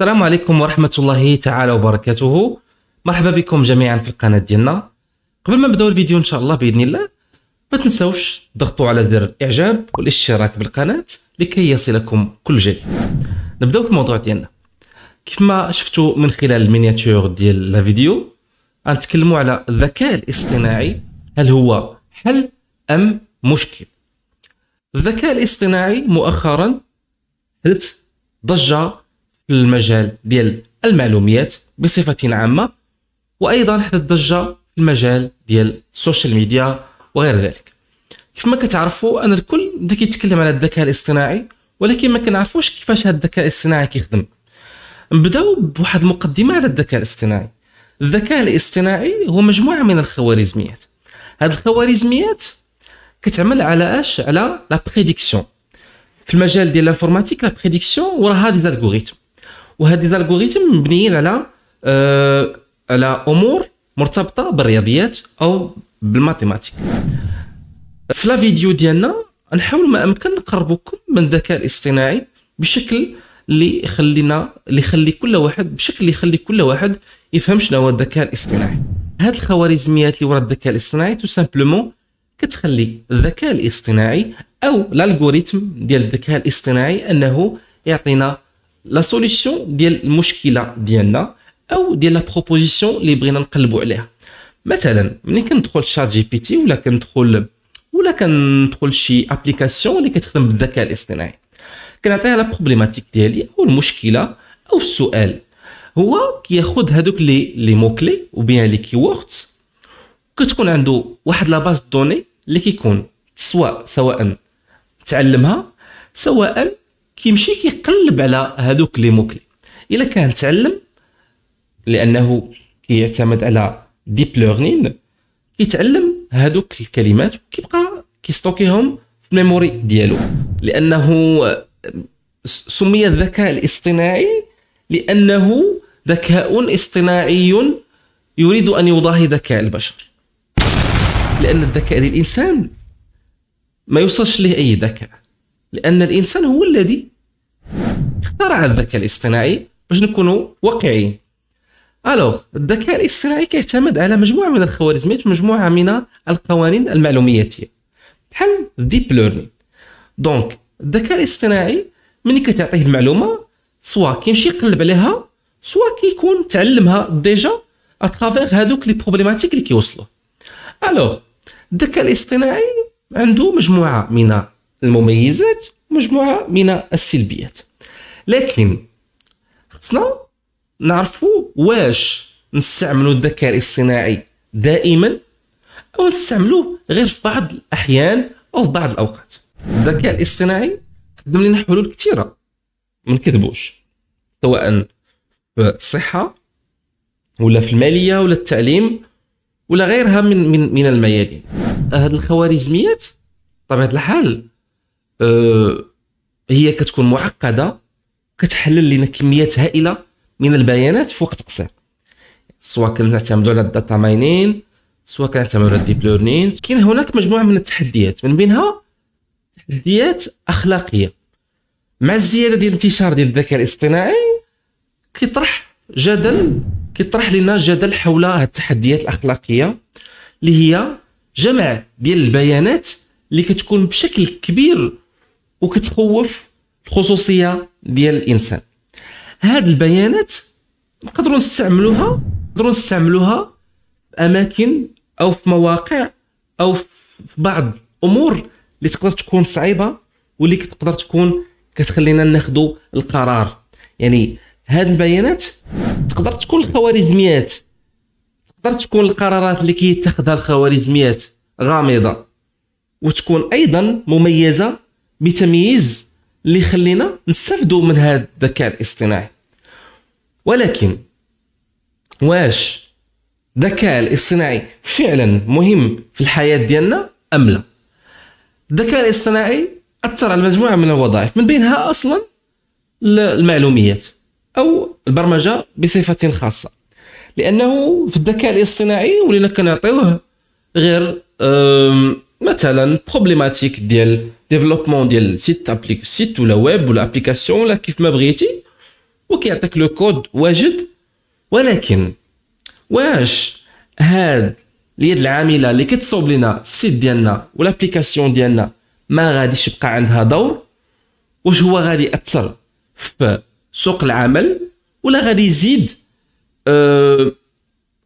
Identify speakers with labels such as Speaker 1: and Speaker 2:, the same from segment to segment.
Speaker 1: السلام عليكم ورحمة الله تعالى وبركاته مرحبا بكم جميعا في القناة ديالنا قبل ما نبداو الفيديو ان شاء الله باذن الله ما تنساوش تضغطوا على زر الاعجاب والاشتراك بالقناة لكي يصلكم كل جديد نبداو في الموضوع ديالنا كيف ما شفتوا من خلال المينياتور ديال لا فيديو غنتكلموا على الذكاء الاصطناعي هل هو حل ام مشكل الذكاء الاصطناعي مؤخرا حدث ضجه المجال ديال المعلومات بصفه عامه وايضا حتى الضجة في المجال ديال السوشيال ميديا وغير ذلك كيف ما كتعرفوا ان الكل بدا كيتكلم على الذكاء الاصطناعي ولكن ما كنعرفوش كيفاش هذا الذكاء الاصطناعي كيخدم نبداو بواحد المقدمه على الذكاء الاصطناعي الذكاء الاصطناعي هو مجموعه من الخوارزميات هاد الخوارزميات كتعمل على اش على لا بريديكسيون في المجال ديال الانفورماتيك لا بريديكسيون وراها دي زالغوريتم وهذه الالغوريثم مبنيين على آه على امور مرتبطه بالرياضيات او بالماتيماتيك في لا فيديو ديالنا نحاول ما امكن نقربكم من الذكاء الاصطناعي بشكل اللي يخلينا اللي يخلي كل واحد بشكل اللي يخلي كل واحد يفهم شنو هو الذكاء الاصطناعي هاد الخوارزميات اللي وراء الذكاء الاصطناعي تو سامبلومون كتخلي الذكاء الاصطناعي او الالغوريثم ديال الذكاء الاصطناعي انه يعطينا لا سوليسيون ديال المشكله ديالنا او ديال لا بروبوزيسيون اللي بغينا نقلبوا عليها مثلا ملي كندخل شات جي بي تي ولا كندخل ولا كندخل شي ابليكاسيون اللي كتخدم بالذكاء الاصطناعي كنعطيها لا بروبليماتيك ديالي او المشكله او السؤال هو كياخذ هذوك لي لي مو كلي وبيان لي كيوردز كتكون عنده واحد لا باز دوني اللي كيكون سواء سواء تعلمها سواء كيمشي كيقلب على هذوك لي موكلي الا كان تعلم لانه كيعتمد على ديب ليرنين كيتعلم هذوك الكلمات وكيبقى كيستوكيهم في الميموري ديالو لانه آه، سمي الذكاء الاصطناعي لانه ذكاء اصطناعي يريد ان يضاهي ذكاء البشر لان الذكاء ديال الانسان ما يوصلش ليه اي ذكاء لان الانسان هو الذي اخترع الذكاء الاصطناعي باش نكونوا واقعيين الوغ الذكاء الاصطناعي كيعتمد على مجموعه من الخوارزميات مجموعه من القوانين المعلومياتيه بحال الديب ليرنين دونك الذكاء الاصطناعي ملي كتعطيه المعلومه سوا كيمشي يقلب عليها سوا كيكون تعلمها ديجا اترافيغ هادوك لي بروبليماتيك اللي كيوصلوه الوغ الذكاء الاصطناعي عنده مجموعه من المميزات ومجموعه من السلبيات لكن خصنا نعرفوا واش نستعملوا الذكاء الاصطناعي دائما او نستعملوه غير في بعض الاحيان او في بعض الاوقات الذكاء الاصطناعي قدم لنا حلول كثيره ما نكذبوش سواء في الصحه ولا في الماليه ولا التعليم ولا غيرها من من من الميادين هاد الخوارزميات طبعا الحال آه، هي كتكون معقده كتحلل لنا كميات هائله من البيانات في وقت قصير سواء كنعتمدوا على الداتا ماينين سواء كنعتمدوا على الديب ليرنين كاين هناك مجموعه من التحديات من بينها تحديات اخلاقيه مع الزياده ديال الانتشار ديال الذكاء الاصطناعي كيطرح جدل كيطرح لنا جدل حول التحديات الاخلاقيه اللي هي جمع ديال البيانات اللي كتكون بشكل كبير وكتخوف الخصوصيه ديال الانسان هاد البيانات نقدروا نستعملوها نقدروا نستعملوها في اماكن او في مواقع او في بعض امور اللي تقدر تكون صعيبه واللي تقدر تكون كتخلينا ناخذ القرار يعني هاد البيانات تقدر تكون الخوارزميات تقدر تكون القرارات اللي كيتخذها الخوارزميات غامضه وتكون ايضا مميزه بتمييز اللي يخلينا نستفدوا من هذا الذكاء الاصطناعي ولكن واش الذكاء الاصطناعي فعلا مهم في الحياه ديالنا ام لا الذكاء الاصطناعي اثر على مجموعه من الوظائف من بينها اصلا المعلوميات او البرمجه بصفه خاصه لانه في الذكاء الاصطناعي ولينا كنعطيوه غير مثلا بروبليماتيك ديال ديفلوبمون ديال سيت ابليك سيت ولا ويب ولا ابليكاسيون ولا كيف ما بغيتي وكيعطيك لو كود واجد ولكن واش هاد اليد العامله اللي كتصوب لنا السيت ديالنا والابليكاسيون ديالنا ما غاديش يبقى عندها دور واش هو غادي ياثر في سوق العمل ولا غادي يزيد أه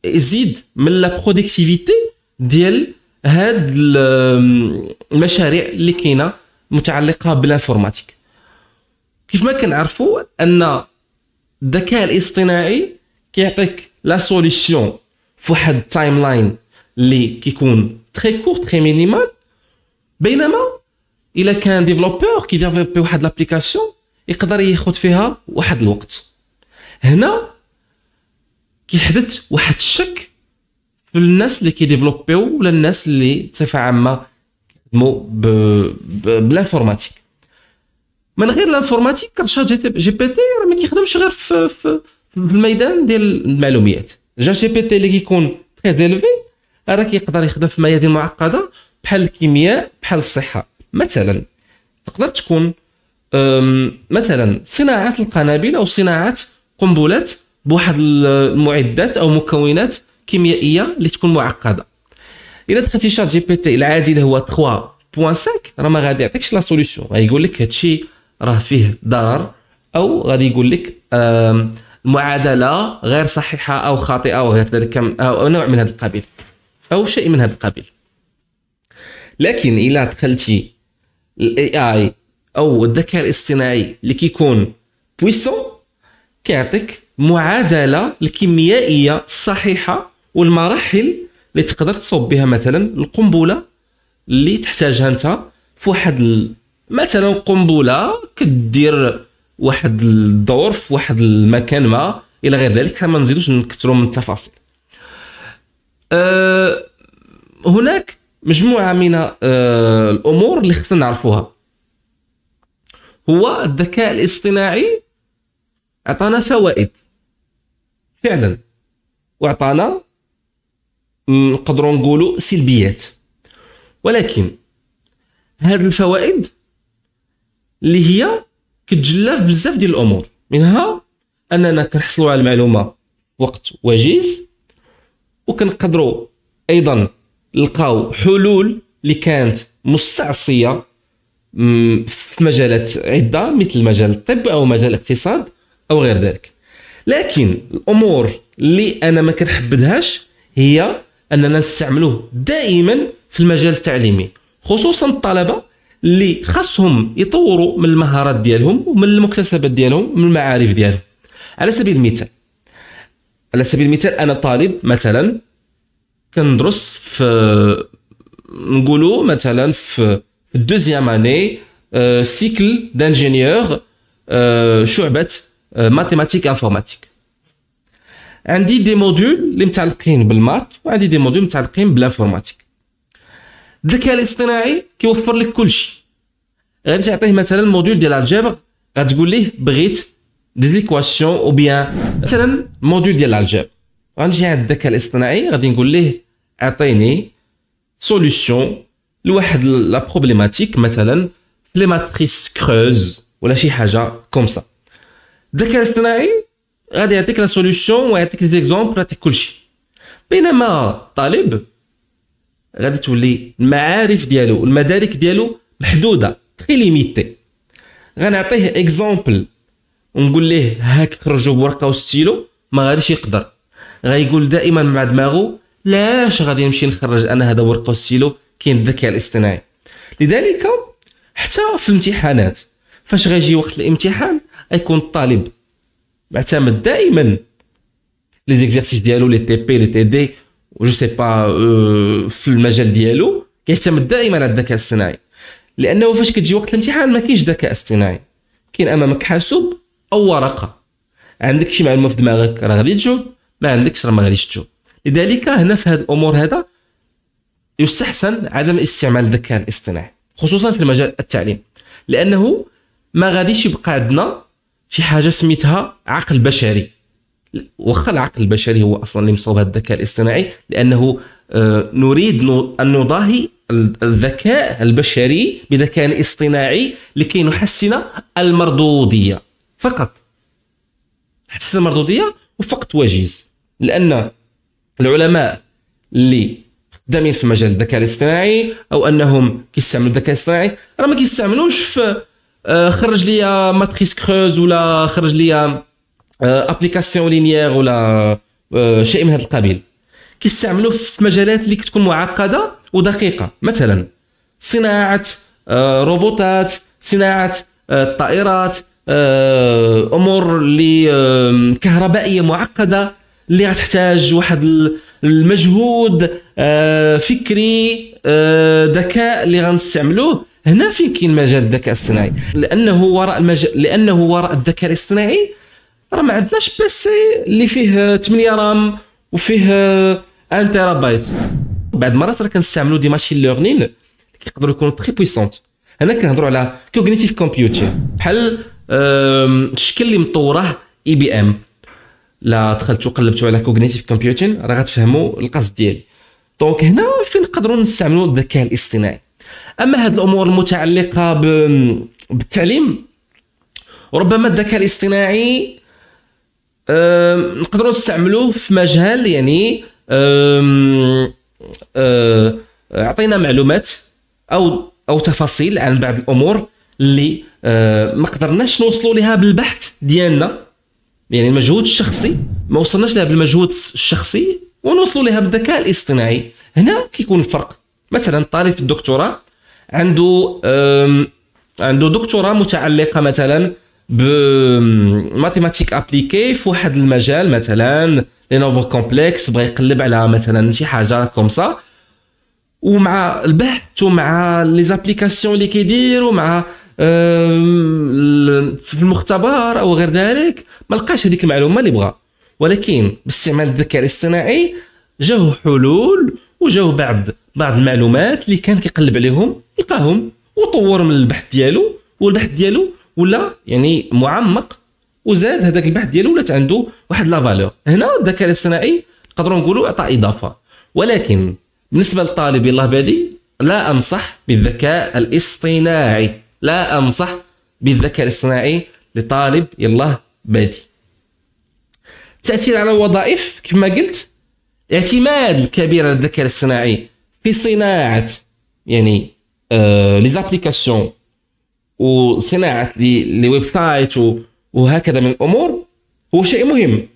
Speaker 1: يزيد من لا برودكتيفيتي ديال هاد المشاريع اللي كاينه متعلقه بالانفورماتيك كيف ما كنعرفوا ان الذكاء الاصطناعي كيعطيك لا سوليسيون فواحد التايم لاين اللي كيكون تري كور تري مينيمال بينما الا كان ديفلوبور كي ديفلوبي واحد لابليكاسيون يقدر ياخذ فيها واحد الوقت هنا كيحدث واحد الشك للناس اللي كيديفلوبيو ولا الناس اللي بصفه عامه كيخدموا بالانفورماتيك من غير الانفورماتيك كرشات جي, جي بي تي راه ما كيخدمش غير في, في, في الميدان ديال المعلوميات جا جي بي تي اللي كيكون تريز الفي راه كيقدر يخدم في ميادين معقده بحال الكيمياء بحال الصحه مثلا تقدر تكون مثلا صناعه القنابل او صناعه قنبلات بواحد المعدات او مكونات كيميائيه اللي تكون معقده الا دخلتي شات جي بي تي العادي اللي هو 3.5 راه ما غادي يعطيكش لا سوليسيون غايقول لك هادشي راه فيه ضرر او غادي يقول لك المعادله غير صحيحه او خاطئه او غير ذلك او نوع من هذا القبيل او شيء من هذا القبيل لكن الا دخلتي الاي اي او الذكاء الاصطناعي اللي كيكون بويسون كيعطيك معادله الكيميائيه الصحيحه والمراحل اللي تقدر تصوب بها مثلا القنبله اللي تحتاجها انت في واحد ال... مثلا قنبله كدير واحد الدور في واحد المكان ما الى غير ذلك حنا ما نزيدوش نكثروا من التفاصيل أه هناك مجموعه من أه الامور اللي خصنا نعرفوها هو الذكاء الاصطناعي عطانا فوائد فعلا وعطانا نقدروا نقولوا سلبيات ولكن هاد الفوائد اللي هي كتجلى في بزاف ديال الامور منها اننا كنحصلوا على المعلومه وقت وجيز وكنقدروا ايضا لقاو حلول اللي كانت مستعصيه في مجالات عده مثل مجال الطب او مجال الاقتصاد او غير ذلك لكن الامور اللي انا ما كنحبدهاش هي اننا نستعملوه دائما في المجال التعليمي خصوصا الطلبه اللي خاصهم يطوروا من المهارات ديالهم ومن المكتسبات ديالهم ومن المعارف ديالهم على سبيل المثال على سبيل المثال انا طالب مثلا كندرس في نقولوا مثلا في الدوزيام اني سيكل آه، دانجينيور آه، شعبه ماتيماتيك آه، انفورماتيك عندي دي موديول اللي متعلقين بالمات وعندي دي موديول متعلقين بالانفورماتيك الذكاء الاصطناعي كيوفر لك كلشي غادي تعطيه مثلا موديول ديال الجبر غتقول ليه بغيت دي زيكواسيون او بيان مثلا موديول ديال الجبر غنجي عند الذكاء الاصطناعي غادي نقول ليه اعطيني سوليسيون لواحد لا بروبليماتيك مثلا في لي ماتريس كروز ولا شي حاجه كوم سا الذكاء الاصطناعي غادي يعطيك لا سوليوشن ويعطيك لي زيكزومبل ويعطيك كلشي بينما الطالب غادي تولي المعارف ديالو والمدارك ديالو محدوده تري ليميتي غنعطيه اكزومبل ونقول ليه هاك خرجوا بورقه وستيلو ما غاديش يقدر غايقول دائما مع دماغه لاش غادي نمشي نخرج انا هذا ورقه وستيلو كاين الذكاء الاصطناعي لذلك حتى في الامتحانات فاش غيجي وقت الامتحان غايكون الطالب معتمد دائما لي زيكزيرسيس ديالو لي تي بي لي تي دي جو سي با في المجال ديالو كيعتمد دائما على الذكاء الاصطناعي لانه فاش كتجي وقت الامتحان ما كاينش ذكاء اصطناعي كاين امامك حاسوب او ورقه عندك شي معلومه في دماغك راه غادي تجاوب ما عندكش راه ما غاديش تجاوب لذلك هنا في هذه الامور هذا يستحسن عدم استعمال الذكاء الاصطناعي خصوصا في المجال التعليم لانه ما غاديش يبقى عندنا شي حاجه سميتها عقل بشري واخا العقل البشري هو اصلا اللي مصوب هذا الذكاء الاصطناعي لانه آه، نريد ان نضاهي الذكاء البشري بذكاء اصطناعي لكي نحسن المردوديه فقط نحسن المردوديه وفقط وجيز لان العلماء اللي خدامين في مجال الذكاء الاصطناعي او انهم كيستعملوا الذكاء الاصطناعي راه ما كيستعملوش في Euh, خرج ليا ماتريس كروز ولا خرج ليا ابليكاسيون euh, لينيير ولا euh, شيء من هذا القبيل كيستعملوا في مجالات اللي كتكون معقده ودقيقه مثلا صناعه روبوتات صناعه الطائرات امور اللي كهربائيه معقده اللي غتحتاج واحد المجهود فكري ذكاء اللي غنستعملوه هنا فين كاين مجال الذكاء الاصطناعي لانه وراء المجال لانه وراء الذكاء الاصطناعي راه ما عندناش بيسي اللي فيه 8 رام وفيه 1 تيرا بايت بعض المرات راه كنستعملوا دي ماشين ليرنين اللي كيقدروا يكونوا تري بويسونت هنا كنهضروا على كوغنيتيف كومبيوتين بحال الشكل اللي مطوره اي بي ام لا دخلتوا قلبتوا على كوغنيتيف كومبيوتين راه غتفهموا القصد ديالي دونك هنا فين نقدروا نستعملوا الذكاء الاصطناعي اما هذه الامور المتعلقه بالتعليم ربما الذكاء الاصطناعي نقدروا نستعملوه في مجال يعني آه، اعطينا معلومات او او تفاصيل عن بعض الامور اللي آه، ما قدرناش نوصلوا لها بالبحث ديالنا يعني المجهود الشخصي ما وصلناش لها بالمجهود الشخصي ونوصلوا لها بالذكاء الاصطناعي هنا كيكون الفرق مثلا طالب الدكتوراه عنده عنده دكتوراه متعلقه مثلا بماتيماتيك ابليكي في واحد المجال مثلا لي نومبر كومبلكس بغى يقلب على مثلا شي حاجه كومسا ومع البحث ومع لي زابليكاسيون اللي كيدير مع في المختبر او غير ذلك ما لقاش هذيك المعلومه اللي بغا ولكن باستعمال الذكاء الاصطناعي جاو حلول وجاو بعض بعض المعلومات اللي كان كيقلب عليهم لقاهم وطور من البحث ديالو والبحث ديالو ولا يعني معمق وزاد هذاك البحث ديالو ولات عنده واحد لا فالور هنا الذكاء الاصطناعي نقدروا نقولوا اعطى اضافه ولكن بالنسبه للطالب يلاه بادي لا انصح بالذكاء الاصطناعي لا انصح بالذكاء الاصطناعي لطالب يلاه بادي التاثير على الوظائف كما قلت الاعتماد الكبير على الذكاء الاصطناعي في صناعه يعني لي زابليكاسيون وصناعه لي ويب سايت وهكذا من الامور هو شيء مهم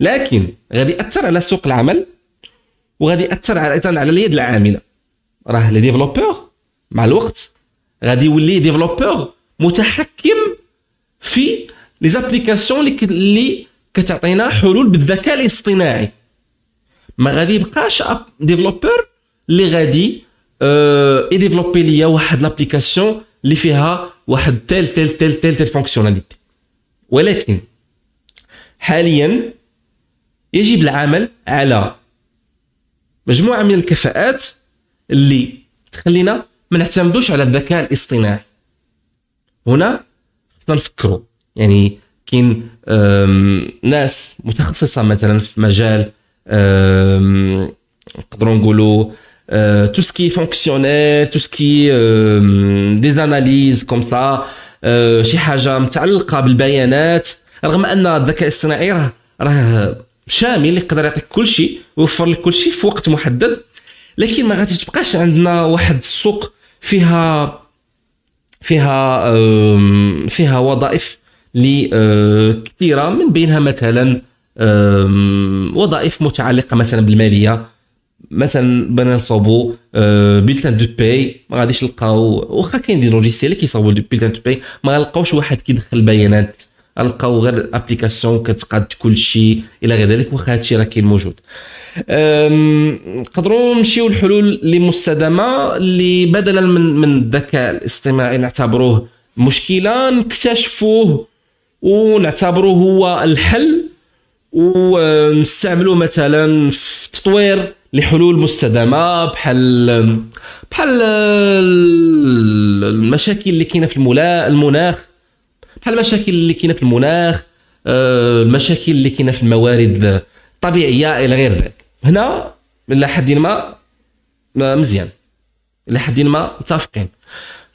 Speaker 1: لكن غادي ياثر على سوق العمل وغادي ياثر على ايضا على اليد العامله راه لي ديفلوبور مع الوقت غادي يولي ديفلوبور متحكم في لي زابليكاسيون اللي كتعطينا حلول بالذكاء الاصطناعي ما غادي يبقاش ديفلوبور اللي غادي اي ديفلوبي ليا واحد لابليكاسيون اللي فيها واحد تال تال تال تال تال فونكسيوناليتي ولكن حاليا يجب العمل على مجموعه من الكفاءات اللي تخلينا ما نعتمدوش على الذكاء الاصطناعي هنا خصنا نفكروا يعني كاين ناس متخصصه مثلا في مجال نقدروا نقولوا euh, tout ce qui fonctionnait, tout ce qui euh, des analyses comme ça euh, شي حاجه متعلقه بالبيانات رغم ان الذكاء الاصطناعي راه راه شامل يقدر يعطيك كل شيء ويوفر لك كل شيء في وقت محدد لكن ما غاديش تبقاش عندنا واحد السوق فيها فيها فيها وظائف اللي آه، كثيره من بينها مثلا وظائف متعلقه مثلا بالماليه مثلا بغينا نصوبوا بيلتان دو باي ما غاديش نلقاو واخا كاين دي لوجيسيال كيصاوبوا بيلتان دو باي ما غنلقاوش واحد كيدخل بيانات غنلقاو غير ابليكاسيون كتقاد كلشي الى غير ذلك واخا هادشي راه كاين موجود نقدروا نمشيو لحلول اللي مستدامه اللي بدلا من من الذكاء الاصطناعي نعتبروه مشكله نكتشفوه ونعتبروه هو الحل ونستعملوه آه، مثلا في تطوير لحلول مستدامه بحال بحال المشاكل اللي كاينه في الملا... المناخ بحال المشاكل اللي كاينه في المناخ آه، المشاكل اللي كاينه في الموارد الطبيعيه الى غير ذلك هنا الى حد ما مزيان الى حد ما متفقين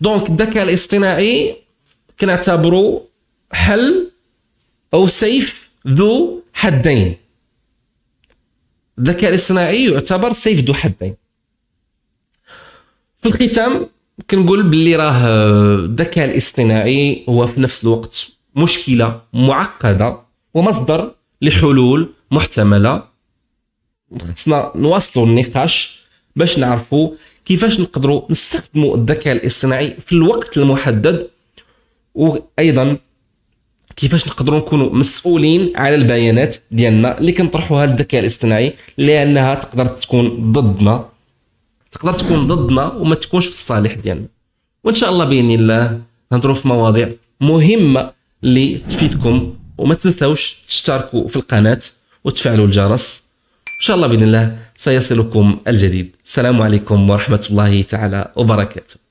Speaker 1: دونك الذكاء الاصطناعي كنعتبرو حل او سيف ذو حدين الذكاء الاصطناعي يعتبر سيف ذو حدين في الختام كنقول باللي راه الذكاء الاصطناعي هو في نفس الوقت مشكله معقده ومصدر لحلول محتمله خصنا نواصلوا النقاش باش نعرفوا كيفاش نقدروا نستخدموا الذكاء الاصطناعي في الوقت المحدد وايضا كيفاش نقدروا نكونوا مسؤولين على البيانات ديالنا اللي كنطرحوها للذكاء الاصطناعي لانها تقدر تكون ضدنا تقدر تكون ضدنا وما تكونش في الصالح ديالنا وان شاء الله باذن الله نهضروا في مواضيع مهمه اللي تفيدكم وما تنساوش تشتركوا في القناه وتفعلوا الجرس ان شاء الله باذن الله سيصلكم الجديد السلام عليكم ورحمه الله تعالى وبركاته